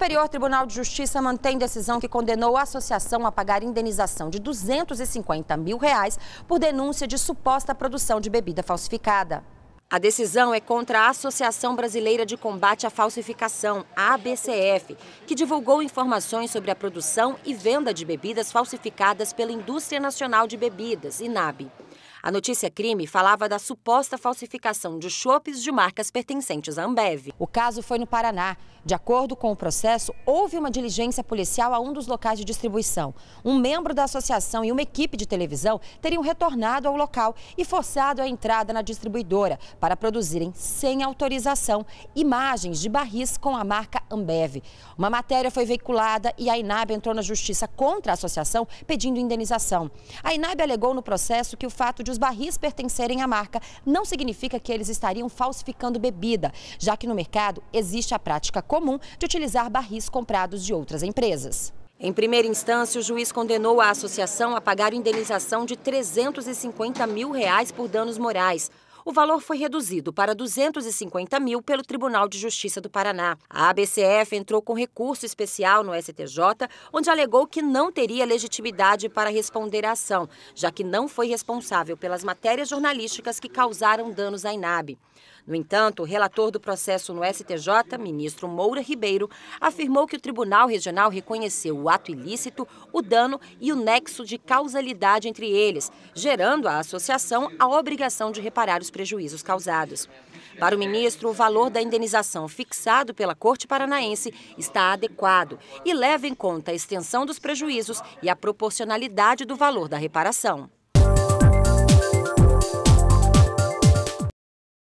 Superior Tribunal de Justiça mantém decisão que condenou a associação a pagar indenização de 250 mil reais por denúncia de suposta produção de bebida falsificada. A decisão é contra a Associação Brasileira de Combate à Falsificação, a ABCF, que divulgou informações sobre a produção e venda de bebidas falsificadas pela Indústria Nacional de Bebidas, INAB. A notícia crime falava da suposta falsificação de chopes de marcas pertencentes à Ambev. O caso foi no Paraná. De acordo com o processo, houve uma diligência policial a um dos locais de distribuição. Um membro da associação e uma equipe de televisão teriam retornado ao local e forçado a entrada na distribuidora para produzirem, sem autorização, imagens de barris com a marca Ambev. Uma matéria foi veiculada e a INAB entrou na justiça contra a associação pedindo indenização. A INAB alegou no processo que o fato de de os barris pertencerem à marca não significa que eles estariam falsificando bebida, já que no mercado existe a prática comum de utilizar barris comprados de outras empresas. Em primeira instância, o juiz condenou a associação a pagar indenização de 350 mil reais por danos morais o valor foi reduzido para 250 mil pelo Tribunal de Justiça do Paraná. A ABCF entrou com recurso especial no STJ, onde alegou que não teria legitimidade para responder à ação, já que não foi responsável pelas matérias jornalísticas que causaram danos à INAB. No entanto, o relator do processo no STJ, ministro Moura Ribeiro, afirmou que o Tribunal Regional reconheceu o ato ilícito, o dano e o nexo de causalidade entre eles, gerando à associação a obrigação de reparar os prejuízos causados. Para o ministro, o valor da indenização fixado pela Corte Paranaense está adequado e leva em conta a extensão dos prejuízos e a proporcionalidade do valor da reparação.